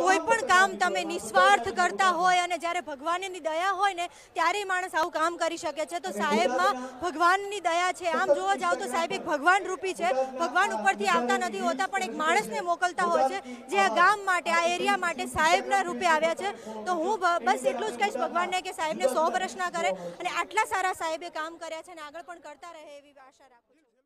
કોઈ પણ કામ તમે નિસ્વાર્થ કરતા હોય અને જ્યારે ભગવાનની દયા હોય ને ત્યારે માણસ આવું કામ કરી શકે છે તો સાહેબમાં ભગવાનની દયા છે આમ જોવા જાવ તો સાહેબ એક ભગવાન રૂપી છે ભગવાન ઉપરથી આવતા નથી હોતા પણ એક માણસને મોકલતા હોય છે જે આ ગામ માટે આ એરિયા માટે સાહેબના રૂપે આવ્યા છે તો હું બસ એટલું જ કહીશ ભગવાનને કે સાહેબને સો વર્ષ કરે અને આટલા સારા સાહેબે કામ કર્યા છે અને આગળ પણ કરતા રહે એવી આશા રાખું છું